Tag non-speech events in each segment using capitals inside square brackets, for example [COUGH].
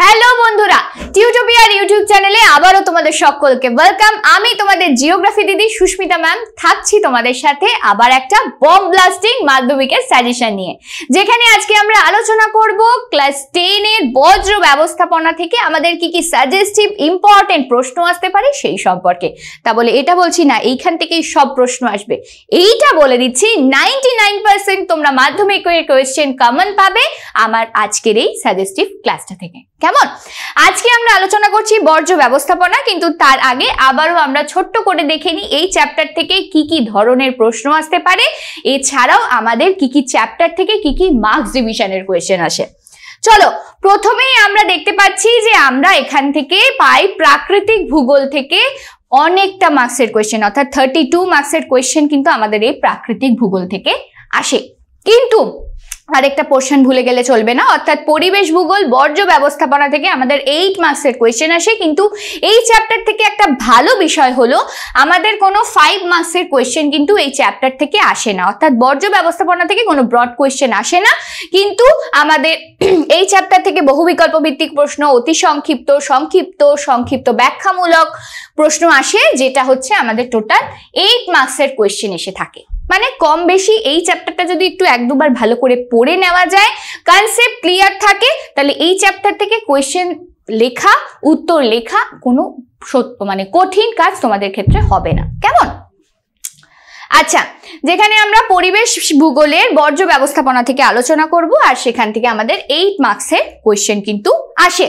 hello বন্ধুরা টিউটোপিয়ার YouTube চ্যানেলে আবারও তোমাদের সকলকে ওয়েলকাম আমি তোমাদের জিওগ্রাফি দিদি সুস্মিতা ম্যাম থাকছি তোমাদের সাথে আবার একটা বম ব্লাস্টিং মাধ্যমিকের সাজেশন নিয়ে যেখানে আজকে আমরা আলোচনা করব ক্লাস টেনের বজ্র ব্যবস্থাপনা থেকে আমাদের কি কি সাজেস্টিভ ইম্পর্টেন্ট প্রশ্ন আসতে পারে সেই সম্পর্কে তা বলে এটা বলছি না এইখান থেকেই সব প্রশ্ন আসবে এইটা বলে দিচ্ছি নাইনটি তোমরা মাধ্যমিকের কোয়েশ্চেন কমন পাবে আমার আজকের এই সাজেস্টিভ ক্লাসটা থেকে কেমন আজকে আমরা আলোচনা করছি বর্জ্য ব্যবস্থাপনা কিন্তু তার আগে আবারও আমরা ছোট্ট করে দেখে নিই এই চ্যাপ্টার থেকে কি কি ধরনের প্রশ্ন আসতে পারে এছাড়াও আমাদের কি কি চ্যাপ্টার থেকে কি কি মার্কস ডিভিশনের কোয়েশ্চেন আসে চলো প্রথমেই আমরা দেখতে পাচ্ছি যে আমরা এখান থেকে পাই প্রাকৃতিক ভূগোল থেকে অনেকটা মার্কসের কোয়েশ্চেন অর্থাৎ থার্টি টু মার্কসের কোয়েশ্চেন কিন্তু আমাদের এই প্রাকৃতিক ভূগোল থেকে আসে কিন্তু আরেকটা পোর্শন ভুলে গেলে চলবে না অর্থাৎ পরিবেশ ভূগোল বর্জ্য ব্যবস্থাপনা থেকে আমাদের এইট মার্কসের কোয়েশ্চেন আসে কিন্তু এই চ্যাপ্টার থেকে একটা ভালো বিষয় হলো আমাদের কোনো ফাইভ মার্কসের কোয়েশ্চেন কিন্তু এই চ্যাপ্টার থেকে আসে না অর্থাৎ বর্জ্য ব্যবস্থাপনা থেকে কোনো ব্রড কোয়েশ্চেন আসে না কিন্তু আমাদের [CLEARS THROAT] এই চ্যাপ্টার থেকে বহু বিকল্প ভিত্তিক প্রশ্ন অতি সংক্ষিপ্ত সংক্ষিপ্ত সংক্ষিপ্ত ব্যাখ্যামূলক প্রশ্ন আসে যেটা হচ্ছে আমাদের টোটাল এইট মার্কসের কোয়েশ্চেন এসে থাকে মানে কম বেশি এই চ্যাপ্টারটা যদি একটু এক দুবার ভালো করে পড়ে নেওয়া যায় কনসেপ্ট ক্লিয়ার থাকে তাহলে এই চ্যাপ্টার থেকে কোয়েশ্চেন লেখা উত্তর লেখা কোনো সত্য মানে কঠিন কাজ তোমাদের ক্ষেত্রে হবে না কেমন আচ্ছা যেখানে আমরা পরিবেশ ভূগোলের বর্জ্য ব্যবস্থাপনা থেকে আলোচনা করব আর সেখান থেকে আমাদের এইট মার্কসের কোয়েশ্চেন কিন্তু আসে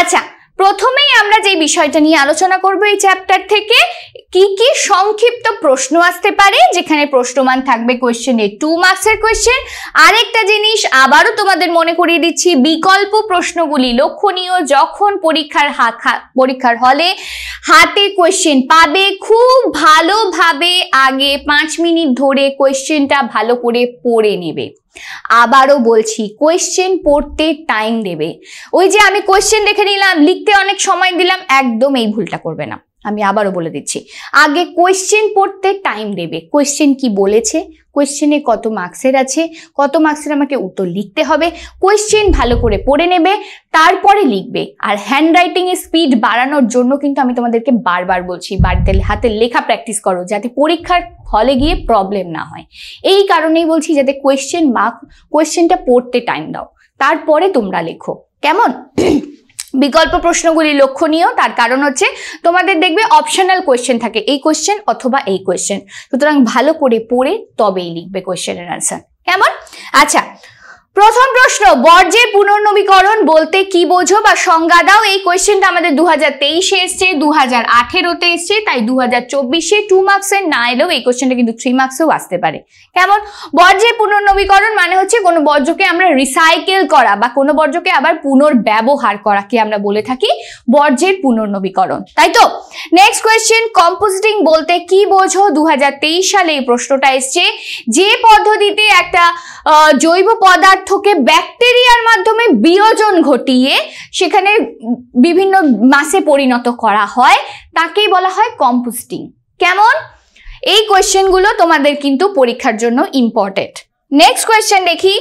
আচ্ছা প্রথমেই আমরা যে বিষয়টা নিয়ে আলোচনা করব এই চ্যাপ্টার থেকে কি কি সংক্ষিপ্ত প্রশ্ন আসতে পারে যেখানে প্রশ্নমান থাকবে কোয়েশ্চেনে টু মার্কসের কোয়েশ্চেন আরেকটা জিনিস আবারও তোমাদের মনে করিয়ে দিচ্ছি বিকল্প প্রশ্নগুলি লক্ষণীয় যখন পরীক্ষার পরীক্ষার হলে হাতে কোয়েশ্চেন পাবে খুব ভালোভাবে আগে পাঁচ মিনিট ধরে কোয়েশ্চেনটা ভালো করে পড়ে নেবে আবারও বলছি কোয়েশ্চেন পড়তে টাইম দেবে ওই যে আমি কোয়েশ্চেন দেখে নিলাম লিখতে অনেক সময় দিলাম একদম এই ভুলটা করবে না আমি আবারও বলে দিচ্ছি আগে কোয়েশ্চেন পড়তে টাইম দেবে কোয়েশ্চেন কি বলেছে কোয়েশ্চেনে কত মার্কসের আছে কত মার্কসের আমাকে উত্তর লিখতে হবে কোয়েশ্চেন ভালো করে পড়ে নেবে তারপরে লিখবে আর হ্যান্ড স্পিড বাড়ানোর জন্য কিন্তু আমি তোমাদেরকে বারবার বলছি বাড়িতে হাতে লেখা প্র্যাকটিস করো যাতে পরীক্ষার হলে গিয়ে প্রবলেম না হয় এই কারণেই বলছি যাতে কোয়েশ্চেন মার্ক কোয়েশ্চেনটা পড়তে টাইম দাও তারপরে তোমরা লেখো কেমন বিকল্প প্রশ্নগুলি লক্ষণীয় তার কারণ হচ্ছে তোমাদের দেখবে অপশনাল কোয়েশ্চেন থাকে এই কোয়েশ্চেন অথবা এই কোয়েশ্চেন সুতরাং ভালো করে পড়ে তবেই লিখবে কোয়েশ্চেনের আনসার কেমন আচ্ছা প্রথম প্রশ্ন বর্জ্যের পুনর্নবীকরণ বলতে কি বোঝো বা সংজ্ঞা দাও এই কোয়েশ্চেনটা আমাদের দু হাজার তেইশে এসছে দু হাজার আঠেরোতে এসছে তাই দু হাজার চব্বিশে টু মার্কসের না এলেও এই কোয়েশ্চেনটা কিন্তু থ্রি মার্কসেও আসতে পারে কেমন বর্জ্যের পুনর্নবীকরণ মানে হচ্ছে কোনো বর্জ্যকে আমরা রিসাইকেল করা বা কোনো বর্জ্যকে আবার পুনর্ব্যবহার করাকে আমরা বলে থাকি বর্জ্যের পুনর্নবীকরণ তাই তো নেক্সট কোয়েশ্চেন কম্পোস্টিং বলতে কি বোঝো দু হাজার তেইশ সালে এই প্রশ্নটা এসছে যে পদ্ধতিতে একটা জৈব পদার্থ পদার্থকে ব্যাকটেরিয়ার মাধ্যমে বিয়োজন ঘটিয়ে সেখানে বিভিন্ন মাসে পরিণত করা হয় তাকেই বলা হয় কম্পোস্টিং কেমন এই কোয়েশ্চেনগুলো তোমাদের কিন্তু পরীক্ষার জন্য ইম্পর্টেন্ট নেক্সট কোয়েশ্চেন দেখি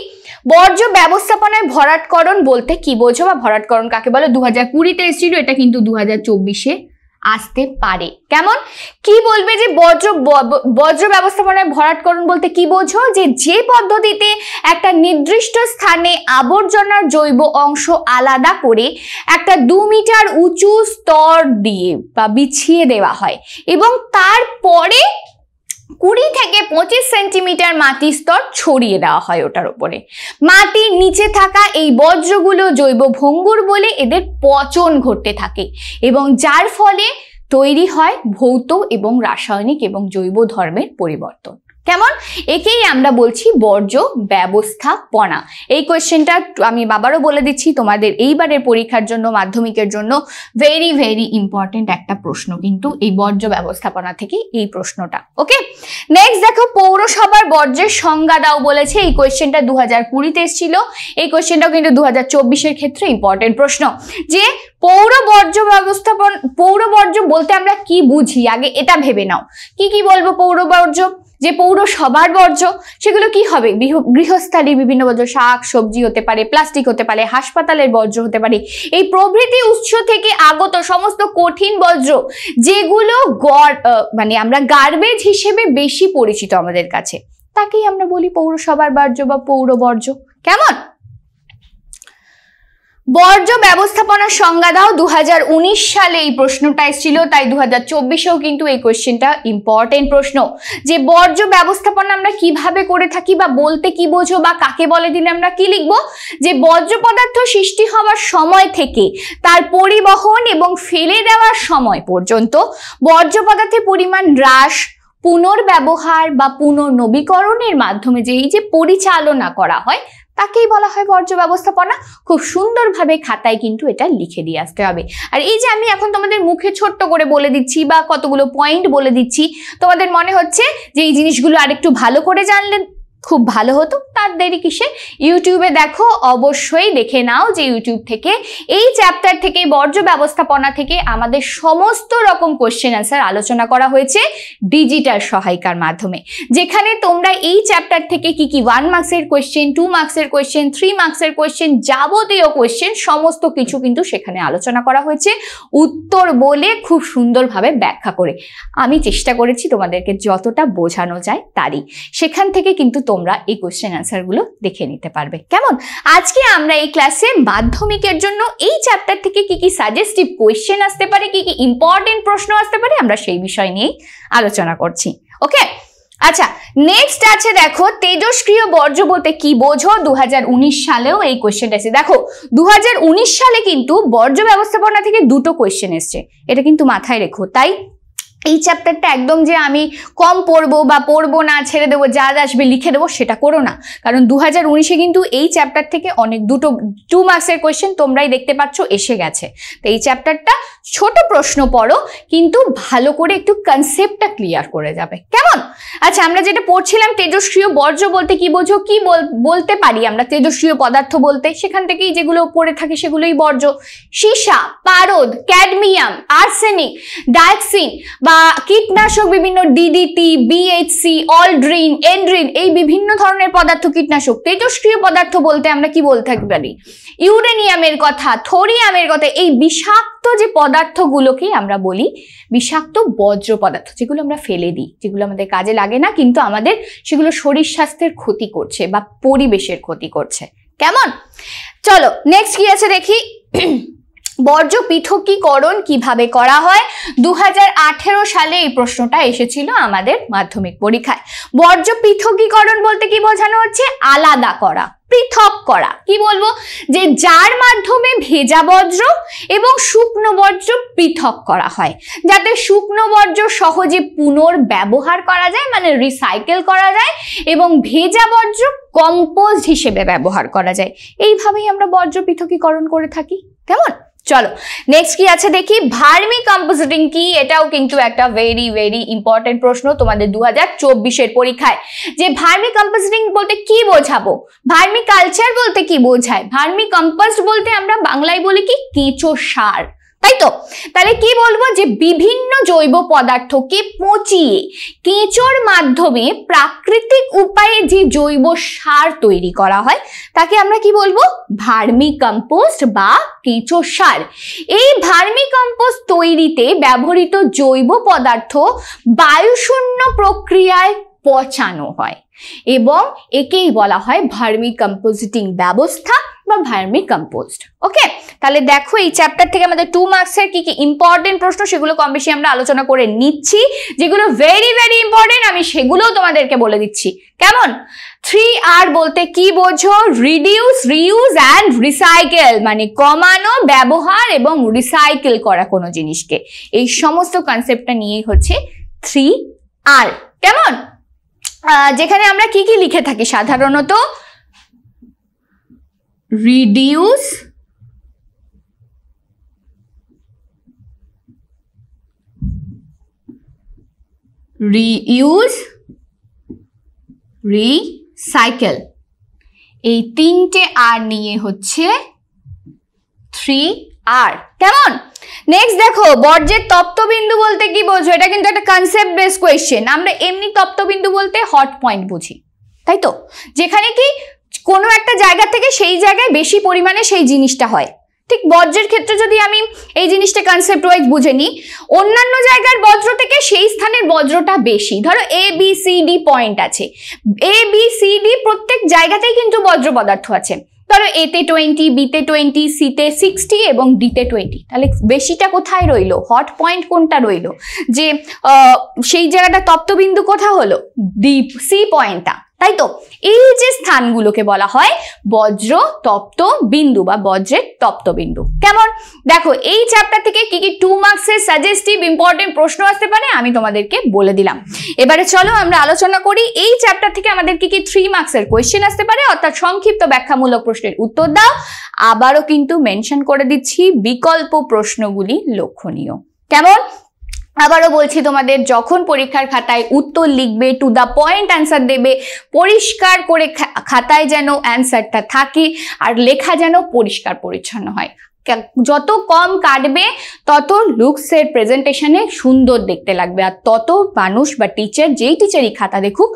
বর্জ্য ব্যবস্থাপনায় ভরাটকরণ বলতে কি বোঝো বা ভরাটকরণ কাকে বলো দু হাজার কুড়িতে এসেছিল এটা কিন্তু দু হাজার চব্বিশে আসতে পারে কেমন কি বলবে যে বর্জ্য বর্জ্য ব্যবস্থাপনায় ভরাটকরণ বলতে কি বোঝো যে যে পদ্ধতিতে একটা নির্দিষ্ট স্থানে আবর্জনার জৈব অংশ আলাদা করে একটা দু মিটার উঁচু স্তর দিয়ে বা বিছিয়ে দেওয়া হয় এবং তারপরে কুড়ি থেকে পঁচিশ সেন্টিমিটার মাটি স্তর ছড়িয়ে দেওয়া হয় ওটার ওপরে মাটির নিচে থাকা এই বজ্রগুলো জৈব ভঙ্গুর বলে এদের পচন ঘটতে থাকে এবং যার ফলে তৈরি হয় ভৌত এবং রাসায়নিক এবং জৈব ধর্মের পরিবর্তন কেমন একেই আমরা বলছি বর্জ্য ব্যবস্থাপনা এই কোয়েশ্চেনটা আমি বাবারও বলে দিচ্ছি তোমাদের এইবারের পরীক্ষার জন্য মাধ্যমিকের জন্য ভেরি ভেরি ইম্পর্টেন্ট একটা প্রশ্ন কিন্তু এই বর্জ্য ব্যবস্থাপনা থেকে এই প্রশ্নটা ওকে নেক্সট দেখো পৌরসভার বর্জ্যের সংজ্ঞা দাও বলেছে এই কোয়েশ্চেনটা দু হাজার কুড়িতে এসেছিল এই কোয়েশ্চেনটাও কিন্তু দু হাজার চব্বিশের ক্ষেত্রে ইম্পর্টেন্ট প্রশ্ন যে পৌর বর্জ্য ব্যবস্থাপন পৌর বর্জ্য বলতে আমরা কি বুঝি আগে এটা ভেবে নাও কি কি বলবো পৌর বর্জ্য যে পৌরসভার বর্জ্য সেগুলো কি হবে গৃহস্থালী বিভিন্ন বর্জ্য শাক সবজি হতে পারে প্লাস্টিক হতে পারে হাসপাতালের বর্জ্য হতে পারে এই প্রভৃতি উৎস থেকে আগত সমস্ত কঠিন বর্জ্য যেগুলো মানে আমরা গার্বেজ হিসেবে বেশি পরিচিত আমাদের কাছে তাকেই আমরা বলি পৌরসভার বর্জ্য বা পৌর বর্জ্য কেমন বর্জ্য ব্যবস্থাপনার সংজ্ঞা দাও দু সালে এই প্রশ্নটা এসেছিল তাই দু হাজার চব্বিশেও কিন্তু এই কোয়েশ্চেনটা ইম্পর্টেন্ট প্রশ্ন যে বর্জ্য ব্যবস্থাপনা আমরা কিভাবে করে থাকি বা বলতে কি বোঝো বা কাকে বলে দিলে আমরা কি লিখবো যে বর্জ্য পদার্থ সৃষ্টি হওয়ার সময় থেকে তার পরিবহন এবং ফেলে দেওয়ার সময় পর্যন্ত বর্জ্য পদার্থের পরিমাণ হ্রাস পুনর্ব্যবহার বা পুনর্নবীকরণের মাধ্যমে যে এই যে পরিচালনা করা হয় তাকেই বলা হয় বর্জ্য ব্যবস্থাপনা খুব সুন্দরভাবে খাতায় কিন্তু এটা লিখে দিয়ে আসতে হবে আর এই যে আমি এখন তোমাদের মুখে ছোট্ট করে বলে দিচ্ছি বা কতগুলো পয়েন্ট বলে দিচ্ছি তোমাদের মনে হচ্ছে যে এই জিনিসগুলো আর একটু ভালো করে জানলে খুব ভালো হতো তার দেরি কিসে ইউটিউবে দেখো অবশ্যই দেখে নাও যে ইউটিউব থেকে এই চ্যাপ্টার থেকে বর্জ্য ব্যবস্থাপনা থেকে আমাদের সমস্ত রকম কোশ্চেন অ্যান্সার আলোচনা করা হয়েছে ডিজিটাল সহায়িকার মাধ্যমে যেখানে তোমরা এই চ্যাপ্টার থেকে কি কি ওয়ান মার্কসের কোয়েশ্চেন টু মার্কসের কোয়েশ্চেন থ্রি মার্কসের কোয়েশ্চেন যাবতীয় কোয়েশ্চেন সমস্ত কিছু কিন্তু সেখানে আলোচনা করা হয়েছে উত্তর বলে খুব সুন্দরভাবে ব্যাখ্যা করে আমি চেষ্টা করেছি তোমাদেরকে যতটা বোঝানো যায় তারই সেখান থেকে কিন্তু তোমরা এই কোয়েশ্চেন অ্যান্সারগুলো দেখে নিতে পারবে কেমন আজকে আমরা এই ক্লাসে মাধ্যমিকের জন্য এই চ্যাপ্টার থেকে কি কি সাজেস্টিভ কোয়েশ্চেন আসতে পারে কি কি ইম্পর্টেন্ট প্রশ্ন আসতে পারে আমরা সেই বিষয় নিয়েই আলোচনা করছি ওকে আচ্ছা নেক্সট আছে দেখো তেজস্ক্রিয় বর্জ্য বলতে কি বোঝো দু সালেও এই কোয়েশ্চেনটা এসেছে দেখো দু সালে কিন্তু বর্জ্য ব্যবস্থাপনা থেকে দুটো কোয়েশ্চেন এসছে এটা কিন্তু মাথায় রেখো তাই এই চ্যাপ্টারটা একদম যে আমি কম পড়বো বা পড়বো না ছেড়ে দেবো যা আসবে লিখে দেবো সেটা করো না কারণ দু হাজার উনিশে কিন্তু এই চ্যাপ্টার থেকে অনেক দুটো টু মার্কসের কোয়েশ্চেন তোমরাই দেখতে পাচ্ছ এসে গেছে তো এই চ্যাপ্টারটা ছোট প্রশ্ন পড়ো কিন্তু ভালো করে একটু কনসেপ্টটা ক্লিয়ার করে যাবে কেমন আচ্ছা আমরা যেটা পড়ছিলাম তেজস্ক্রিয় বর্জ্য বলতে কি বোঝো কি বলতে পারি আমরা তেজস্ক্রিয় পদার্থ বলতে সেখান থেকেই যেগুলো পড়ে থাকে সেগুলোই বর্জ্য সীসা পারদ ক্যাডমিয়াম আর্সেনিক ডায়ক্সিন বা কীটনাশক বিভিন্ন ডিডিটি বিএইচসি অলড্রিন এনড্রিন এই বিভিন্ন ধরনের পদার্থ কীটনাশক তেজস্ক্রিয় পদার্থ বলতে আমরা কি বলতে পারি ইউরেনিয়ামের কথা থোরিয়ামের কথা এই বিষাক্ত যে পদার্থগুলোকে আমরা বলি বিষাক্ত বজ্র পদার্থ যেগুলো আমরা ফেলে দিই যেগুলো আমাদের কাজে লাগে না কিন্তু আমাদের সেগুলো শরীর স্বাস্থ্যের ক্ষতি করছে বা পরিবেশের ক্ষতি করছে কেমন চলো নেক্সট কি আছে দেখি বর্জ্য পৃথকীকরণ কিভাবে করা হয় দু সালে এই প্রশ্নটা এসেছিল আমাদের মাধ্যমিক পরীক্ষায় বর্জ্য পৃথকীকরণ বলতে কি বোঝানো হচ্ছে আলাদা করা পৃথক করা কি বলবো যে যার মাধ্যমে ভেজা বর্জ্য এবং শুকনো বর্জ্য পৃথক করা হয় যাতে শুকনো বর্জ্য সহজে পুনর্ব্যবহার করা যায় মানে রিসাইকেল করা যায় এবং ভেজা বর্জ্য কম্পোজ হিসেবে ব্যবহার করা যায় এইভাবেই আমরা বর্জ্য পৃথকীকরণ করে থাকি কেমন চলো নেক্সট কি আছে দেখি ভার্মি কম্পোজিটিং কি এটাও কিন্তু একটা ভেরি ভেরি ইম্পর্টেন্ট প্রশ্ন তোমাদের দু হাজার পরীক্ষায় যে ভার্মি কম্পোজিটিং বলতে কি বোঝাবো ভার্মি কালচার বলতে কি বোঝায় ভার্মি কম্পোস্ট বলতে আমরা বাংলায় বলি কি কেঁচো সার তাই তো তাহলে কি বলবো যে বিভিন্ন জৈব পদার্থকে পচিয়ে কেঁচোর মাধ্যমে প্রাকৃতিক উপায়ে যে জৈব সার তৈরি করা হয় তাকে আমরা কি বলবো ভার্মি কম্পোস্ট বা কেঁচো সার এই ভার্মি কম্পোস্ট তৈরিতে ব্যবহৃত জৈব পদার্থ বায়ুশূন্য প্রক্রিয়ায় পচানো হয় এবং একেই বলা হয় ভার্মি কম্পোজিটিং ব্যবস্থা বা ভার্মি কম্পোস্ট ওকে তাহলে দেখো এই চ্যাপ্টার থেকে আমাদের টু মার্কসের কি কি ইম্পর্টেন্ট প্রশ্ন সেগুলো কম বেশি আমরা আলোচনা করে নিচ্ছি যেগুলো ভেরি ভেরি ইম্পর্টেন্ট আমি সেগুলোও তোমাদেরকে বলে দিচ্ছি কেমন থ্রি আর বলতে কি বোঝো রিডিউস রিউজ অ্যান্ড রিসাইকেল মানে কমানো ব্যবহার এবং রিসাইকেল করা কোনো জিনিসকে এই সমস্ত কনসেপ্টটা নিয়েই হচ্ছে থ্রি আর কেমন যেখানে আমরা কি কি লিখে থাকি সাধারণত রিডিউস রিইউজ রিসাইকেল এই তিনটে আর নিয়ে হচ্ছে থ্রি আর কেমন নেক্সট দেখো বর্জ্যের তপ্তবিন্দু বলতে কি বোঝো এটা কিন্তু একটা কনসেপ্ট বেস কোয়েশ্চেন আমরা এমনি তপ্তবিন্দু বলতে হট পয়েন্ট বুঝি তাই তো যেখানে কি কোনো একটা জায়গা থেকে সেই জায়গায় বেশি পরিমাণে সেই জিনিসটা হয় ঠিক বজ্রের ক্ষেত্রে যদি আমি এই জিনিসটা কনসেপ্ট ওয়াইজ বুঝে নিই অন্যান্য জায়গার বজ্র থেকে সেই স্থানের বজ্রটা বেশি ধরো A B C D point আছে এ বি সি ডি প্রত্যেক জায়গাতেই কিন্তু বজ্র পদার্থ আছে ধরো এতে টোয়েন্টি বিতে টোয়েন্টি সিতে সিক্সটি এবং ডিতে টোয়েন্টি তাহলে বেশিটা কোথায় রইল হট পয়েন্ট কোনটা রইল যে সেই জায়গাটা তপ্তবিন্দু কোথা হলো ডিপ সি পয়েন্টটা তাই তো এই যে স্থানগুলোকে বলা হয় বজ্র তপ্ত বিন্দু বা বজ্রের তপ্ত বিন্দু কেমন দেখো এই চ্যাপ্টার থেকে কি কি টু মার্কসের সাজেস্টিভ ইম্পর্টেন্ট প্রশ্ন আসতে পারে আমি তোমাদেরকে বলে দিলাম এবারে চলো আমরা আলোচনা করি এই চ্যাপ্টার থেকে আমাদের কি কি থ্রি মার্কসের কোয়েশ্চেন আসতে পারে অর্থাৎ সংক্ষিপ্ত ব্যাখ্যামূলক প্রশ্নের উত্তর দাও আবারও কিন্তু মেনশন করে দিচ্ছি বিকল্প প্রশ্নগুলি লক্ষণীয় কেমন আবারও বলছি তোমাদের যখন পরীক্ষার খাতায় উত্তর লিখবে টু দ্য পয়েন্ট অ্যান্সার দেবে পরিষ্কার করে খাতায় যেন অ্যান্সারটা থাকে আর লেখা যেন পরিষ্কার পরিচ্ছন্ন হয় যত কম কাটবে তত লুকসের প্রেজেন্টেশনে সুন্দর দেখতে লাগবে আর তত মানুষ বা টিচার যেই টিচারই খাতা দেখুক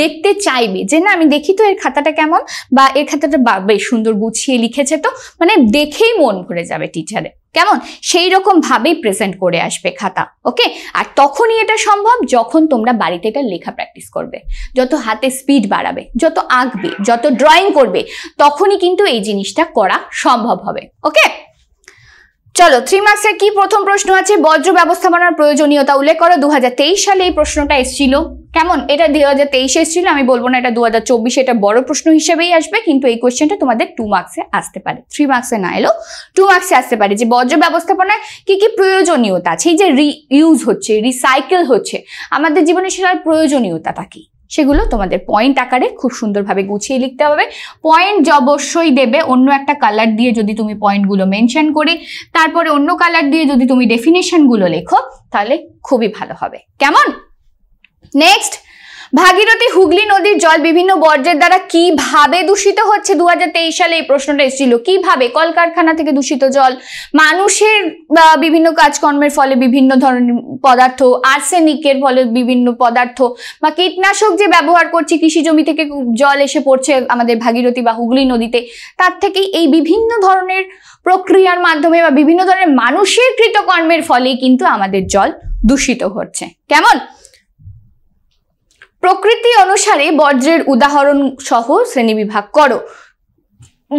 দেখতে চাইবে যে না আমি দেখি তো এর খাতাটা কেমন বা এর খাতাটা বেশ সুন্দর গুছিয়ে লিখেছে তো মানে দেখেই মন ভরে যাবে টিচারে কেমন সেই রকম ভাবেই প্রেজেন্ট করে আসবে খাতা ওকে আর তখনই এটা সম্ভব যখন তোমরা বাড়িতে এটা লেখা প্র্যাকটিস করবে যত হাতে স্পিড বাড়াবে যত আঁকবে যত ড্রয়িং করবে তখনই কিন্তু এই জিনিসটা করা সম্ভব হবে ওকে চলো থ্রি মার্কসের কি প্রথম প্রশ্ন আছে বজ্র ব্যবস্থাপনার প্রয়োজনীয়তা উল্লেখ করো দু সালে এই প্রশ্নটা এসেছিল কেমন এটা দু হাজার তেইশে এসেছিল আমি বলবো না এটা দু হাজার চব্বিশে এটা বড় প্রশ্ন হিসেবেই আসবে কিন্তু এই কোয়েশ্চেনটা তোমাদের টু মার্কসে আসতে পারে থ্রি মার্কসে না এলো টু মার্কসে আসতে পারে যে বর্জ্য ব্যবস্থাপনায় কি কি প্রয়োজনীয়তা আছে এই যে রিইউজ হচ্ছে রিসাইকেল হচ্ছে আমাদের জীবনে সেটার প্রয়োজনীয়তাটা কি সেগুলো তোমাদের পয়েন্ট আকারে খুব সুন্দরভাবে গুছিয়ে লিখতে হবে পয়েন্ট অবশ্যই দেবে অন্য একটা কালার দিয়ে যদি তুমি পয়েন্টগুলো মেনশন করে তারপরে অন্য কালার দিয়ে যদি তুমি ডেফিনেশনগুলো লেখো তাহলে খুবই ভালো হবে কেমন নেক্সট ভাগীরথী হুগলি নদীর জল বিভিন্ন বর্জ্যের দ্বারা কিভাবে দূষিত হচ্ছে দু সালে এই প্রশ্নটা এসেছিল কিভাবে কলকারখানা থেকে দূষিত জল মানুষের বিভিন্ন কাজকর্মের ফলে বিভিন্ন ধরনের পদার্থ আর্সেনিকের ফলে বিভিন্ন পদার্থ বা কীটনাশক যে ব্যবহার করছি কৃষি জমি থেকে জল এসে পড়ছে আমাদের ভাগীরথী বা হুগলি নদীতে তার থেকেই এই বিভিন্ন ধরনের প্রক্রিয়ার মাধ্যমে বা বিভিন্ন ধরনের মানুষের কৃতকর্মের ফলেই কিন্তু আমাদের জল দূষিত হচ্ছে কেমন প্রকৃতি অনুসারে বজ্রের উদাহরণ সহ শ্রেণীবিভাগ করো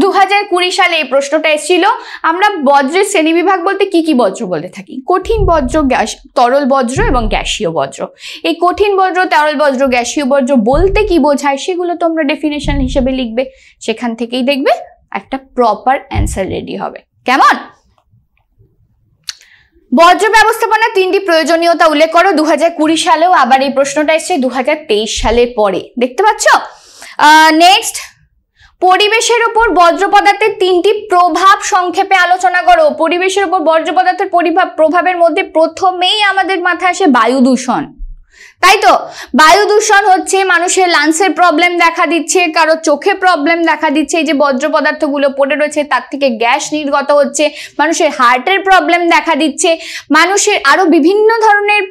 দু হাজার কুড়ি সালে এই প্রশ্নটা এসেছিল আমরা বজ্রের শ্রেণীবিভাগ বলতে কি কি বজ্র বলে থাকি কঠিন বজ্র গ্যাস তরল বজ্র এবং গ্যাসীয় বজ্র এই কঠিন বজ্র তরল বজ্র গ্যাসীয় বজ্র বলতে কি বোঝায় সেগুলো তোমরা ডেফিনেশন হিসেবে লিখবে সেখান থেকেই দেখবে একটা প্রপার অ্যান্সার রেডি হবে কেমন বর্জ্য ব্যবস্থাপনা তিনটি প্রয়োজনীয়তা উল্লেখ করো দু হাজার সালেও আবার এই প্রশ্নটা এসছে দু সালের পরে দেখতে পাচ্ছ নেক্সট পরিবেশের উপর বর্জ্য পদার্থের তিনটি প্রভাব সংক্ষেপে আলোচনা করো পরিবেশের উপর বর্জ্য পদার্থের পরিভাব প্রভাবের মধ্যে প্রথমেই আমাদের মাথায় আসে বায়ু দূষণ তাই তো বায়ু দূষণ হচ্ছে মানুষের লাংসের প্রবলেম দেখা দিচ্ছে কারো চোখে প্রবলেম দেখা দিচ্ছে যে বজ্র পদার্থগুলো পড়ে রয়েছে তার থেকে গ্যাস নির্গত হচ্ছে মানুষের হার্টের প্রবলেম দেখা দিচ্ছে মানুষের আরও বিভিন্ন ধরনের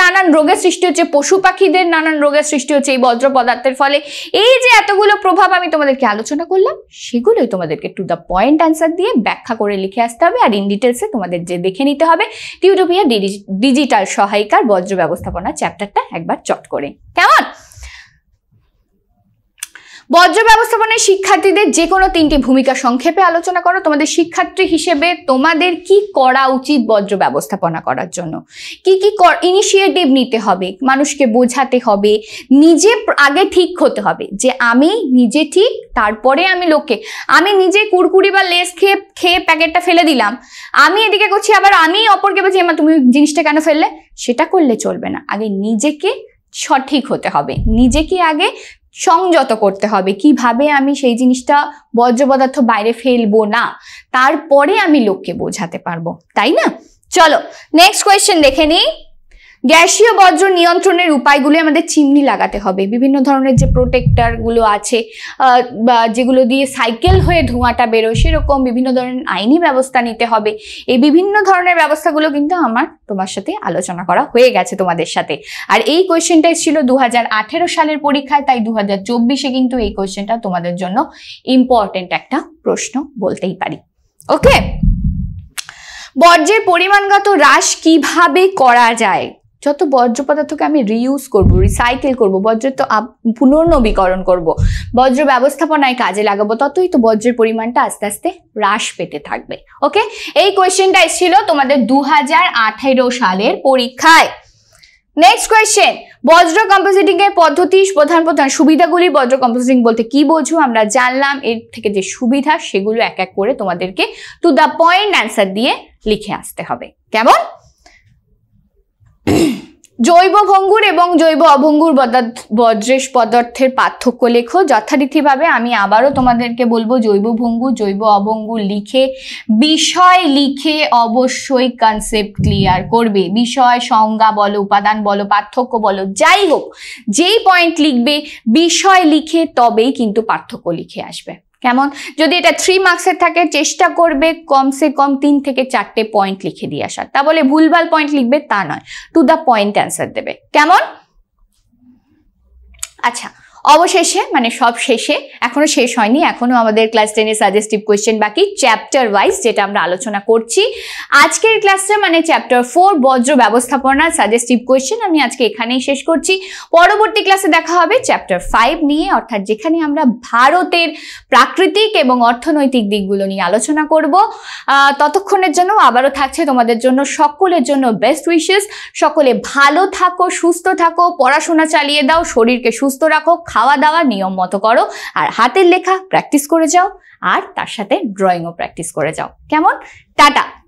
নানান রোগের সৃষ্টি হচ্ছে পশু পাখিদের নানান রোগের সৃষ্টি হচ্ছে এই বজ্র পদার্থের ফলে এই যে এতগুলো প্রভাব আমি তোমাদেরকে আলোচনা করলাম সেগুলোই তোমাদেরকে টু দ্য পয়েন্ট অ্যান্সার দিয়ে ব্যাখ্যা করে লিখে আসতে হবে আর ইন ডিটেলসে তোমাদের যে দেখে নিতে হবে টিউটোপিয়া ডিজিটাল সহায়িকার বজ্র ব্যবস্থাপনা চ্যাপ্টারটা একবার চট করে কেমন বর্জ্য ব্যবস্থাপনায় শিক্ষার্থীদের যে কোনো তিনটি ভূমিকা সংক্ষেপে আলোচনা করো তোমাদের শিক্ষার্থী হিসেবে তোমাদের কি করা উচিত বর্জ্য ব্যবস্থাপনা করার জন্য কি কি ইনিশিয়েটিভ নিতে হবে মানুষকে বোঝাতে হবে নিজে আগে ঠিক হতে হবে যে আমি নিজে ঠিক তারপরে আমি লোককে আমি নিজে কুরকুরি বা লেস খেয়ে খেয়ে প্যাকেটটা ফেলে দিলাম আমি এদিকে করছি আবার আমি অপরকে বলছি এমা তুমি জিনিসটা কেন ফেললে সেটা করলে চলবে না আগে নিজেকে সঠিক হতে হবে নিজেকে আগে সংযত করতে হবে কিভাবে আমি সেই জিনিসটা বর্জ্য পদার্থ বাইরে ফেলবো না তারপরে আমি লোককে বোঝাতে পারবো তাই না চলো নেক্সট কোয়েশ্চেন দেখে নিই গ্যাসীয় বর্জ্য নিয়ন্ত্রণের উপায়গুলি আমাদের চিমনি লাগাতে হবে বিভিন্ন ধরনের যে প্রোটেক্টারগুলো আছে বা যেগুলো দিয়ে সাইকেল হয়ে ধোঁয়াটা বেরোয় সেরকম বিভিন্ন ধরনের আইনি ব্যবস্থা নিতে হবে এই বিভিন্ন ধরনের ব্যবস্থাগুলো কিন্তু আমার তোমার সাথে আলোচনা করা হয়ে গেছে তোমাদের সাথে আর এই কোয়েশ্চেনটা ছিল দু সালের পরীক্ষায় তাই দু হাজার কিন্তু এই কোয়েশ্চেনটা তোমাদের জন্য ইম্পর্টেন্ট একটা প্রশ্ন বলতেই পারি ওকে বর্জ্যের পরিমাণগত হ্রাস কিভাবে করা যায় যত বর্জ্য পদার্থকে আমি রিউজ করব রিসাইকেল করব বজ্র তো পুনর্নবীকরণ করব বর্জ্য ব্যবস্থাপনায় কাজে লাগাবো ততই তো বর্জ্যের পরিমাণটা আস্তে আস্তে হ্রাস পেতে থাকবে ওকে এই কোয়েশ্চেনটা এসেছিল তোমাদের দু হাজার সালের পরীক্ষায় নেক্সট কোয়েশ্চেন বজ্র কম্পোজিটিং এর পদ্ধতি প্রধান প্রধান সুবিধাগুলি বজ্র কম্পোজিটিং বলতে কি বোঝো আমরা জানলাম এর থেকে যে সুবিধা সেগুলো এক এক করে তোমাদেরকে টু দ্য পয়েন্ট অ্যান্সার দিয়ে লিখে আসতে হবে কেমন জৈব ভঙ্গুর এবং জৈব অভঙ্গুর বজ্রেশ পদার্থের পার্থক্য লেখো যথারীতিভাবে আমি আবারও তোমাদেরকে বলবো জৈব ভঙ্গুর জৈব অভঙ্গুর লিখে বিষয় লিখে অবশ্যই কনসেপ্ট ক্লিয়ার করবে বিষয় সংজ্ঞা বলো উপাদান বলো পার্থক্য বলো যাই হোক যেই পয়েন্ট লিখবে বিষয় লিখে তবেই কিন্তু পার্থক্য লিখে আসবে কেমন যদি এটা থ্রি মার্কসের থাকে চেষ্টা করবে কমসে কম তিন থেকে চারটে পয়েন্ট লিখে দিয়ে আসার তা বলে ভুলভাল পয়েন্ট লিখবে তা নয় টু দ্য পয়েন্ট অ্যান্সার দেবে কেমন আচ্ছা অবশেষে মানে সব শেষে এখনো শেষ হয়নি এখনো আমাদের ক্লাস টেনের সাজেস্টিভ কোয়েশ্চেন বাকি চ্যাপ্টার ওয়াইজ যেটা আমরা আলোচনা করছি আজকের ক্লাসটা মানে চ্যাপ্টার ফোর বজ্র ব্যবস্থাপনা সাজেস্টিভ কোয়েশ্চেন আমি আজকে এখানেই শেষ করছি পরবর্তী ক্লাসে দেখা হবে চ্যাপ্টার ফাইভ নিয়ে অর্থাৎ যেখানে আমরা ভারতের প্রাকৃতিক এবং অর্থনৈতিক দিকগুলো নিয়ে আলোচনা করব ততক্ষণের জন্য আবারও থাকছে তোমাদের জন্য সকলের জন্য বেস্ট উইশেস সকলে ভালো থাকো সুস্থ থাকো পড়াশোনা চালিয়ে দাও শরীরকে সুস্থ রাখো খাওয়া দাওয়া নিয়ম মতো করো আর হাতের লেখা প্র্যাকটিস করে যাও আর তার সাথে ড্রয়িংও প্র্যাকটিস করে যাও কেমন টাটা